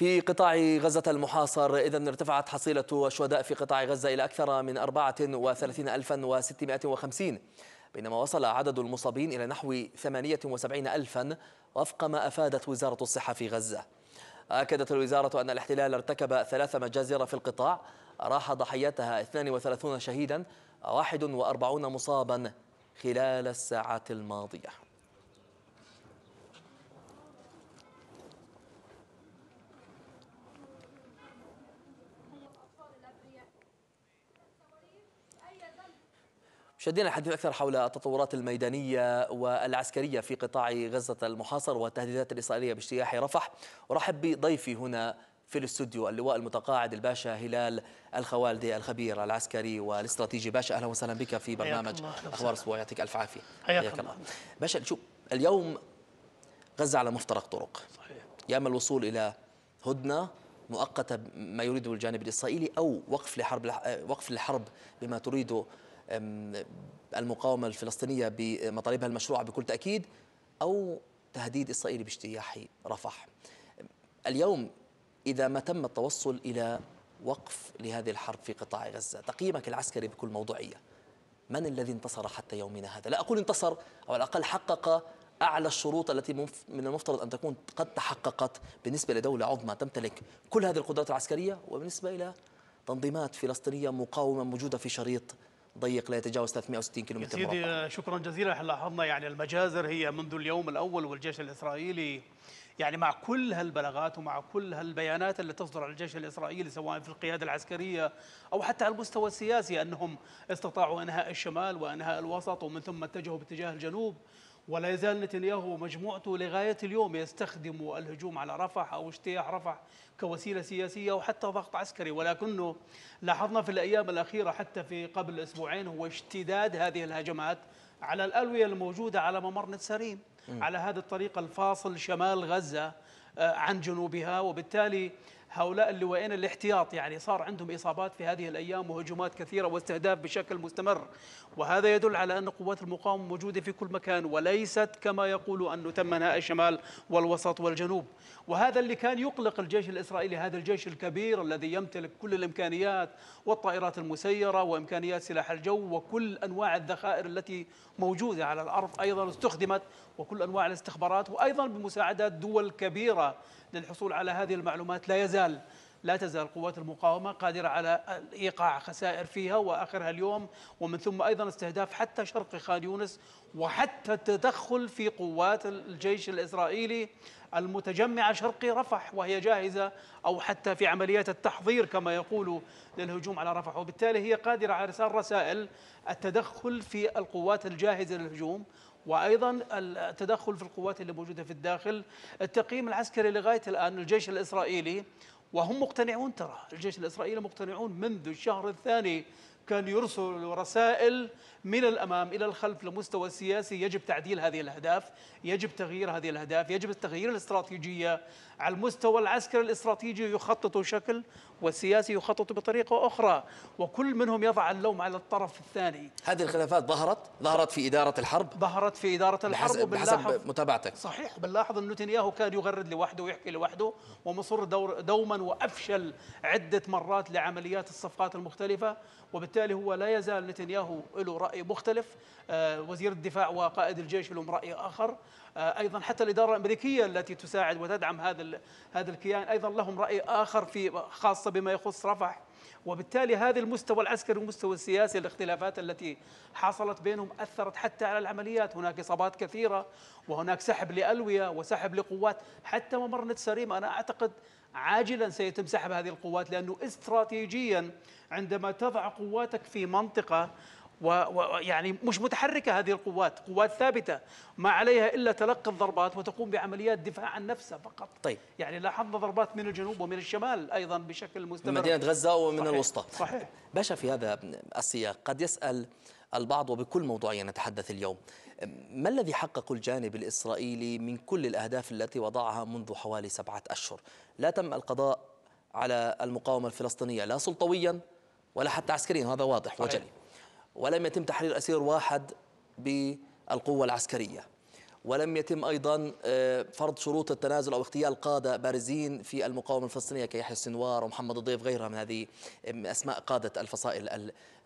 في قطاع غزة المحاصر إذا ارتفعت حصيلة الشهداء في قطاع غزة إلى أكثر من 34650 بينما وصل عدد المصابين إلى نحو 78000 وفق ما أفادت وزارة الصحة في غزة أكدت الوزارة أن الاحتلال ارتكب ثلاث مجازر في القطاع راح ضحيتها 32 شهيدا 41 مصابا خلال الساعات الماضية شدينا الحديث أكثر حول التطورات الميدانية والعسكرية في قطاع غزة المحاصر والتهديدات الإسرائيلية باجتياح رفح أرحب بضيفي هنا في الاستوديو اللواء المتقاعد الباشا هلال الخوالدي الخبير العسكري والاستراتيجي باشا أهلا وسهلا بك في برنامج أخبار أسبوع يعطيك ألف عافية حياك الله باشا شوف اليوم غزة على مفترق طرق صحيح. يا إما الوصول إلى هدنة مؤقتة ما يريده الجانب الإسرائيلي أو وقف لحرب وقف الحرب بما تريده المقاومة الفلسطينية بمطالبها المشروعة بكل تأكيد أو تهديد إسرائيلي باجتياح رفح اليوم إذا ما تم التوصل إلى وقف لهذه الحرب في قطاع غزة تقييمك العسكري بكل موضوعية من الذي انتصر حتى يومنا هذا لا أقول انتصر أو على الأقل حقق أعلى الشروط التي من المفترض أن تكون قد تحققت بالنسبة لدولة عظمى تمتلك كل هذه القدرات العسكرية وبالنسبة إلى تنظيمات فلسطينية مقاومة موجودة في شريط ضيق لا يتجاوز 360 كيلو متر سيدي شكرا جزيلا لاحظنا يعني المجازر هي منذ اليوم الأول والجيش الإسرائيلي يعني مع كل هالبلاغات ومع كل هالبيانات اللي تصدر عن الجيش الإسرائيلي سواء في القيادة العسكرية أو حتى على المستوى السياسي أنهم استطاعوا إنهاء الشمال وإنهاء الوسط ومن ثم اتجهوا باتجاه الجنوب ولا يزال نتنياهو ومجموعته لغاية اليوم يستخدموا الهجوم على رفح أو اجتياح رفح كوسيلة سياسية وحتى ضغط عسكري ولكنه لاحظنا في الأيام الأخيرة حتى في قبل أسبوعين هو اشتداد هذه الهجمات على الألوية الموجودة على ممر نتسريم على هذه الطريقة الفاصل شمال غزة آه، عن جنوبها وبالتالي هؤلاء اللواءين الاحتياط يعني صار عندهم إصابات في هذه الأيام وهجمات كثيرة واستهداف بشكل مستمر وهذا يدل على أن قوات المقاومة موجودة في كل مكان وليست كما يقول أنه تم انهاء الشمال والوسط والجنوب وهذا اللي كان يقلق الجيش الإسرائيلي هذا الجيش الكبير الذي يمتلك كل الإمكانيات والطائرات المسيرة وإمكانيات سلاح الجو وكل أنواع الذخائر التي موجودة على الأرض أيضا استخدمت وكل أنواع الاستخبارات وأيضا بمساعدات دول كبيرة للحصول على هذه المعلومات لا يزال لا تزال قوات المقاومة قادرة على إيقاع خسائر فيها وآخرها اليوم ومن ثم أيضا استهداف حتى شرق خان يونس وحتى التدخل في قوات الجيش الإسرائيلي المتجمعة شرقي رفح وهي جاهزة أو حتى في عمليات التحضير كما يقول للهجوم على رفح وبالتالي هي قادرة على إرسال رسائل التدخل في القوات الجاهزة للهجوم وايضا التدخل في القوات اللي موجوده في الداخل التقييم العسكري لغايه الان الجيش الاسرائيلي وهم مقتنعون ترى الجيش الاسرائيلي مقتنعون منذ الشهر الثاني كان يرسل رسائل من الأمام إلى الخلف لمستوى السياسي يجب تعديل هذه الأهداف يجب تغيير هذه الأهداف يجب التغيير الاستراتيجية على المستوى العسكري الاستراتيجي يخطط شكل والسياسي يخطط بطريقة أخرى وكل منهم يضع اللوم على الطرف الثاني هذه الخلافات ظهرت ظهرت في إدارة الحرب ظهرت في إدارة الحرب بحسب متابعتك صحيح بنلاحظ أن نتنياهو كان يغرد لوحده ويحكي لوحده ومصر دور دوما وأفشل عدة مرات لعمليات الصفقات المختلفة وبالتالي هو لا يزال نتنياهو له رأي رأي مختلف آه، وزير الدفاع وقائد الجيش لهم رأي آخر آه، أيضا حتى الإدارة الأمريكية التي تساعد وتدعم هذا هذا الكيان أيضا لهم رأي آخر في خاصة بما يخص رفح وبالتالي هذا المستوى العسكري والمستوى السياسي الاختلافات التي حصلت بينهم أثرت حتى على العمليات هناك إصابات كثيرة وهناك سحب لألوية وسحب لقوات حتى نت سريم أنا أعتقد عاجلا سيتم سحب هذه القوات لأنه استراتيجيا عندما تضع قواتك في منطقة ويعني مش متحركة هذه القوات قوات ثابتة ما عليها إلا تلقي الضربات وتقوم بعمليات دفاع عن نفسها فقط طيب يعني لاحظنا ضربات من الجنوب ومن الشمال أيضا بشكل مستمر من مدينة غزة ومن صحيح. الوسطى صحيح باشا في هذا السياق قد يسأل البعض وبكل موضوعية نتحدث اليوم ما الذي حقق الجانب الإسرائيلي من كل الأهداف التي وضعها منذ حوالي سبعة أشهر لا تم القضاء على المقاومة الفلسطينية لا سلطويا ولا حتى عسكريا هذا واضح وجلي ولم يتم تحرير أسير واحد بالقوة العسكرية ولم يتم أيضا آه، فرض شروط التنازل أو اغتيال قادة بارزين في المقاومة الفلسطينية كيحيى السنوار ومحمد الضيف غيرها من هذه آه، أسماء قادة الفصائل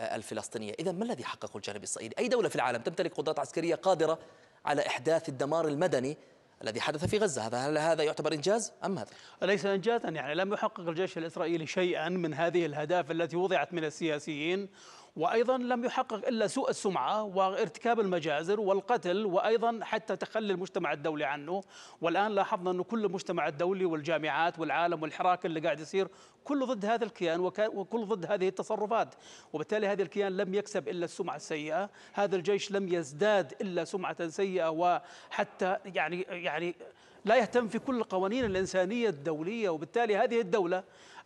آه، الفلسطينية إذا ما الذي حققه الجانب الإسرائيلي؟ أي دولة في العالم تمتلك قدرات عسكرية قادرة على إحداث الدمار المدني الذي حدث في غزة هذا هل هذا يعتبر إنجاز أم هذا؟ ليس إنجازا يعني لم يحقق الجيش الإسرائيلي شيئا من هذه الأهداف التي وضعت من السياسيين وأيضا لم يحقق إلا سوء السمعة وارتكاب المجازر والقتل وأيضا حتى تخلي المجتمع الدولي عنه والآن لاحظنا أنه كل المجتمع الدولي والجامعات والعالم والحراك اللي قاعد يصير كله ضد هذا الكيان وكل ضد هذه التصرفات وبالتالي هذا الكيان لم يكسب إلا السمعة السيئة هذا الجيش لم يزداد إلا سمعة سيئة وحتى يعني يعني لا يهتم في كل القوانين الإنسانية الدولية وبالتالي هذه الدولة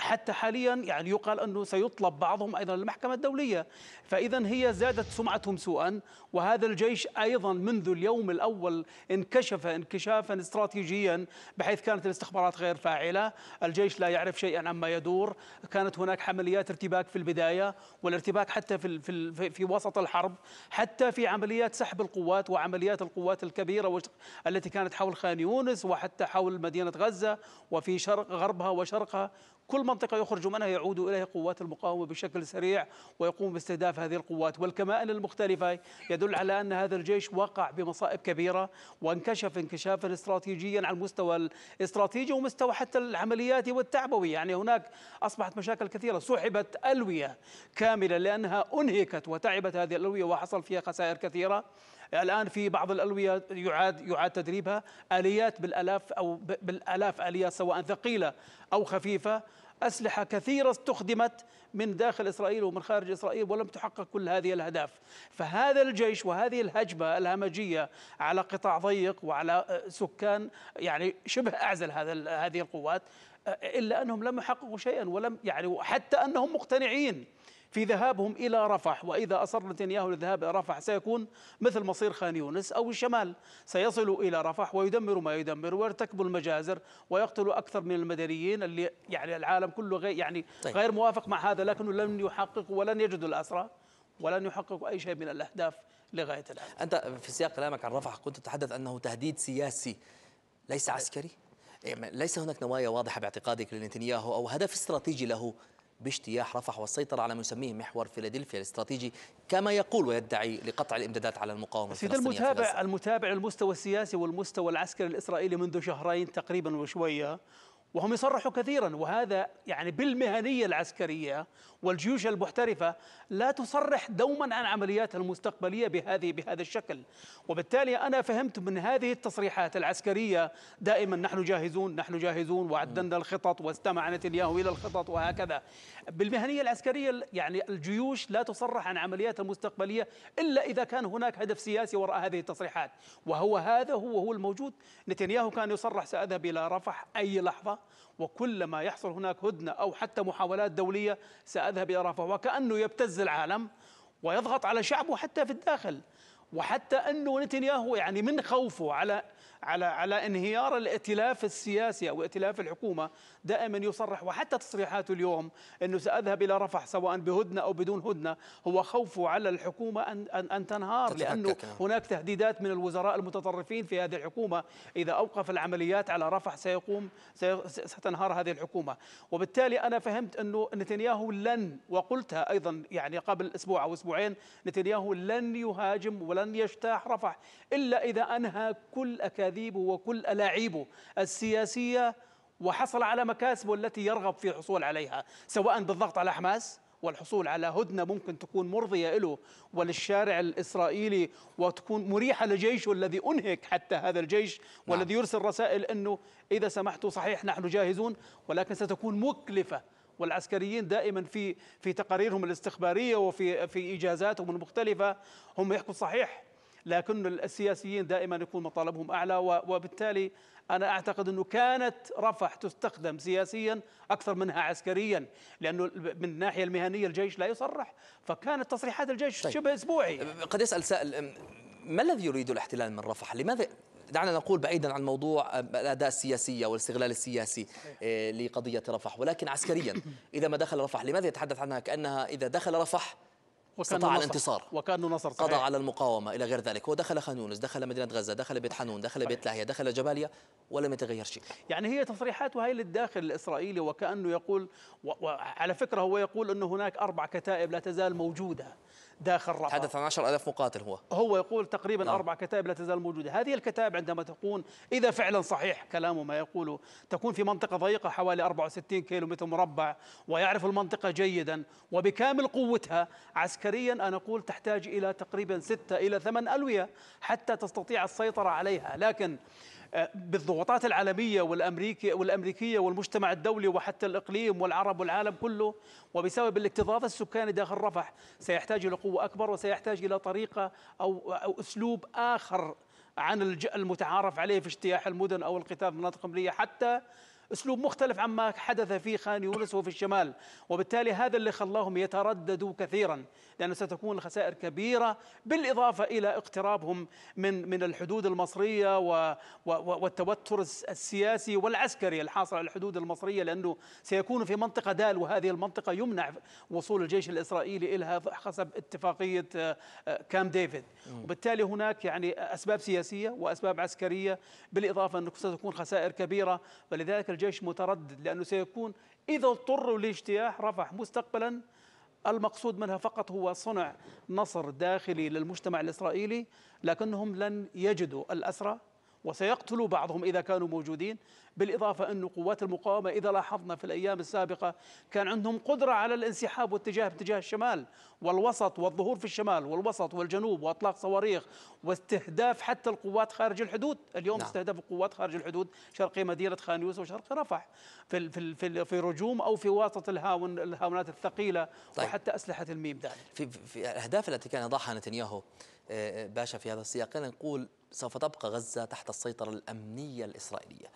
حتى حاليا يعني يقال انه سيطلب بعضهم ايضا للمحكمه الدوليه، فاذا هي زادت سمعتهم سوءا، وهذا الجيش ايضا منذ اليوم الاول انكشف انكشافا استراتيجيا بحيث كانت الاستخبارات غير فاعله، الجيش لا يعرف شيئا عما يدور، كانت هناك عمليات ارتباك في البدايه والارتباك حتى في في في وسط الحرب، حتى في عمليات سحب القوات وعمليات القوات الكبيره التي كانت حول خان يونس وحتى حول مدينه غزه وفي شرق غربها وشرقها كل منطقة يخرج منها يعود إليها قوات المقاومة بشكل سريع ويقوم باستهداف هذه القوات والكمائن المختلفة يدل على أن هذا الجيش وقع بمصائب كبيرة وانكشف انكشافا استراتيجيا على المستوى الاستراتيجي ومستوى حتى العملياتي والتعبوي يعني هناك أصبحت مشاكل كثيرة سحبت ألوية كاملة لأنها أنهكت وتعبت هذه الألوية وحصل فيها خسائر كثيرة الآن في بعض الألوية يعاد يعاد تدريبها آليات بالألاف أو بالألاف آليات سواء ثقيلة أو خفيفة أسلحة كثيرة استخدمت من داخل إسرائيل ومن خارج إسرائيل ولم تحقق كل هذه الأهداف فهذا الجيش وهذه الهجمة الهمجية على قطاع ضيق وعلى آه، سكان يعني شبه أعزل هذا هذه القوات آه، إلا أنهم لم يحققوا شيئا ولم يعني حتى أنهم مقتنعين في ذهابهم إلى رفح وإذا أصر نتنياهو للذهاب إلى رفح سيكون مثل مصير خان يونس أو الشمال سيصلوا إلى رفح ويدمروا ما يدمر ويرتكبوا المجازر ويقتلوا أكثر من المدنيين اللي يعني العالم كله غير يعني طيب. غير موافق مع هذا لكنه لن يحققوا ولن يجدوا الأسرى ولن يحققوا أي شيء من الأهداف لغاية الآن أنت في سياق كلامك عن رفح كنت تتحدث أنه تهديد سياسي ليس عسكري إيه، ليس هناك نوايا واضحة باعتقادك لنتنياهو أو هدف استراتيجي له باجتياح رفح والسيطرة على ما يسميه محور فيلادلفيا الاستراتيجي كما يقول ويدعي لقطع الإمدادات على المقاومة سيد المتابع المتابع المستوى السياسي والمستوى العسكري الإسرائيلي منذ شهرين تقريبا وشوية وهم يصرحوا كثيرا وهذا يعني بالمهنيه العسكريه والجيوش المحترفه لا تصرح دوما عن عملياتها المستقبليه بهذه بهذا الشكل، وبالتالي انا فهمت من هذه التصريحات العسكريه دائما نحن جاهزون نحن جاهزون وعدنا الخطط واستمع نتنياهو الى الخطط وهكذا. بالمهنيه العسكريه يعني الجيوش لا تصرح عن عملياتها المستقبليه الا اذا كان هناك هدف سياسي وراء هذه التصريحات، وهو هذا هو هو الموجود، نتنياهو كان يصرح ساذهب الى رفح اي لحظه الصناعة وكل ما يحصل هناك هدنة أو حتى محاولات دولية سأذهب إلى رفح وكأنه يبتز العالم ويضغط على شعبه حتى في الداخل وحتى أنه نتنياهو يعني من خوفه على على على انهيار الائتلاف السياسي او ائتلاف الحكومه دائما يصرح وحتى تصريحاته اليوم انه ساذهب الى رفح سواء بهدنه او بدون هدنه هو خوفه على الحكومه ان ان, أن تنهار لانه نعم. هناك تهديدات من الوزراء المتطرفين في هذه الحكومه اذا اوقف العمليات على رفح سيقوم ستنهار هذه الحكومه وبالتالي انا فهمت انه نتنياهو لن وقلتها ايضا يعني قبل اسبوع او اسبوعين نتنياهو لن يهاجم ولن يجتاح رفح الا اذا انهى كل اكاديميه أكاذيبه وكل ألاعيبه السياسية وحصل على مكاسبه التي يرغب في الحصول عليها سواء بالضغط على حماس والحصول على هدنه ممكن تكون مرضيه له وللشارع الاسرائيلي وتكون مريحه لجيشه الذي انهك حتى هذا الجيش نعم. والذي يرسل رسائل انه اذا سمحتوا صحيح نحن جاهزون ولكن ستكون مكلفه والعسكريين دائما في في تقاريرهم الاستخباريه وفي في اجازاتهم المختلفه هم يحكوا صحيح لكن السياسيين دائما يكون مطالبهم أعلى وبالتالي أنا أعتقد أنه كانت رفح تستخدم سياسيا أكثر منها عسكريا لأنه من الناحية المهنية الجيش لا يصرح فكانت تصريحات الجيش طيب. شبه أسبوعي قد يسأل سائل ما الذي يريد الاحتلال من رفح؟ لماذا دعنا نقول بعيدا عن موضوع الاداء السياسيه والاستغلال السياسي آه، لقضيه رفح ولكن عسكريا اذا ما دخل رفح لماذا يتحدث عنها كانها اذا دخل رفح استطاع الانتصار وكانه نصر صحيح. قضى على المقاومة إلى غير ذلك ودخل خان يونس دخل مدينة غزة دخل بيت حنون دخل بيت لاهية دخل جباليا ولم يتغير شيء يعني هي تصريحات وهي للداخل الإسرائيلي وكأنه يقول وعلى فكرة هو يقول أنه هناك أربع كتائب لا تزال موجودة داخل رفح تحدث عن 10000 مقاتل هو هو يقول تقريبا نعم. أربع كتائب لا تزال موجودة هذه الكتائب عندما تكون إذا فعلا صحيح كلامه ما يقوله تكون في منطقة ضيقة حوالي 64 كيلو متر مربع ويعرف المنطقة جيدا وبكامل قوتها عسكر عسكريا أنا أقول تحتاج إلى تقريبا ستة إلى ثمان ألوية حتى تستطيع السيطرة عليها لكن آه، بالضغوطات العالمية والأمريكية, والأمريكية والمجتمع الدولي وحتى الإقليم والعرب والعالم كله وبسبب الاكتظاظ السكاني داخل رفح سيحتاج إلى قوة أكبر وسيحتاج إلى طريقة أو, أو أسلوب آخر عن المتعارف عليه في اجتياح المدن أو القتال في المناطق حتى اسلوب مختلف عما حدث في خان يونس وفي الشمال وبالتالي هذا اللي خلاهم يترددوا كثيرا لان ستكون الخسائر كبيره بالاضافه الى اقترابهم من من الحدود المصريه و والتوتر السياسي والعسكري الحاصل على الحدود المصريه لانه سيكون في منطقه دال وهذه المنطقه يمنع وصول الجيش الاسرائيلي الها حسب اتفاقيه آه، آه، كام ديفيد وبالتالي هناك يعني اسباب سياسيه واسباب عسكريه بالاضافه انه ستكون خسائر كبيره ولذلك الجيش متردد لأنه سيكون إذا اضطروا لاجتياح رفح مستقبلا المقصود منها فقط هو صنع نصر داخلي للمجتمع الإسرائيلي لكنهم لن يجدوا الأسرى وسيقتلوا بعضهم إذا كانوا موجودين بالإضافة أن قوات المقاومة إذا لاحظنا في الأيام السابقة كان عندهم قدرة على الانسحاب واتجاه باتجاه الشمال والوسط والظهور في الشمال والوسط والجنوب وإطلاق صواريخ واستهداف حتى القوات خارج الحدود اليوم نعم. استهدف القوات خارج الحدود شرقي مدينة خان يوسف وشرقي رفح في, في, في, في رجوم أو في واسطة الهاون الهاونات الثقيلة طيب. وحتى أسلحة الميم دال في, في الأهداف التي كان يضعها نتنياهو باشا في هذا السياق نقول سوف تبقى غزة تحت السيطرة الأمنية الإسرائيلية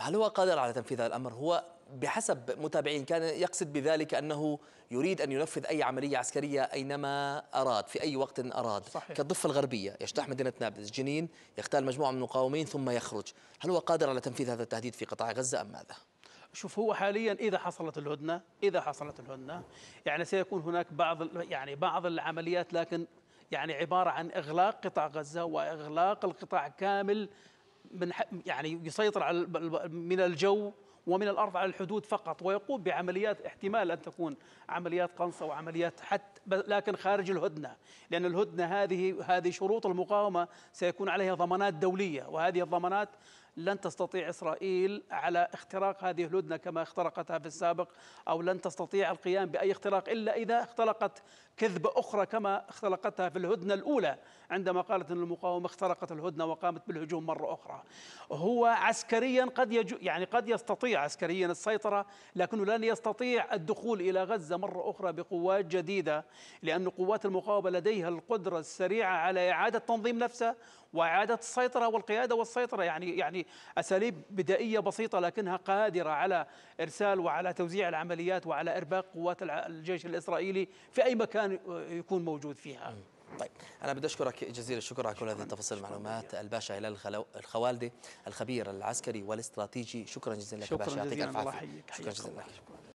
هل هو قادر على تنفيذ هذا الأمر؟ هو بحسب متابعين كان يقصد بذلك أنه يريد أن ينفذ أي عملية عسكرية أينما أراد في أي وقت أراد صحيح. كالضفة الغربية يجتاح مدينة نابلس جنين يغتال مجموعة من المقاومين ثم يخرج هل هو قادر على تنفيذ هذا التهديد في قطاع غزة أم ماذا؟ شوف هو حاليا اذا حصلت الهدنه اذا حصلت الهدنه يعني سيكون هناك بعض يعني بعض العمليات لكن يعني عبارة عن إغلاق قطاع غزة وإغلاق القطاع كامل من يعني يسيطر على من الجو ومن الارض على الحدود فقط ويقوم بعمليات احتمال ان تكون عمليات قنصه وعمليات حتى لكن خارج الهدنه لان الهدنه هذه هذه شروط المقاومه سيكون عليها ضمانات دوليه وهذه الضمانات لن تستطيع إسرائيل على اختراق هذه الهدنة كما اخترقتها في السابق أو لن تستطيع القيام بأي اختراق إلا إذا اخترقت كذبة أخرى كما اختلقتها في الهدنة الأولى عندما قالت أن المقاومة اخترقت الهدنة وقامت بالهجوم مرة أخرى هو عسكريا قد يجو يعني قد يستطيع عسكريا السيطرة لكنه لن يستطيع الدخول إلى غزة مرة أخرى بقوات جديدة لأن قوات المقاومة لديها القدرة السريعة على إعادة تنظيم نفسها وإعادة السيطرة والقيادة والسيطرة يعني يعني أساليب بدائية بسيطة لكنها قادرة على إرسال وعلى توزيع العمليات وعلى إرباك قوات الجيش الإسرائيلي في أي مكان آه، يكون موجود فيها طيب أنا بدي أشكرك جزيل الشكر على كل هذه التفاصيل المعلومات الباشا هلال الخوالدي الخبير العسكري والاستراتيجي شكرا جزيلا لك شكرا باشا يعطيك الف عافية شكرا جزيلا لك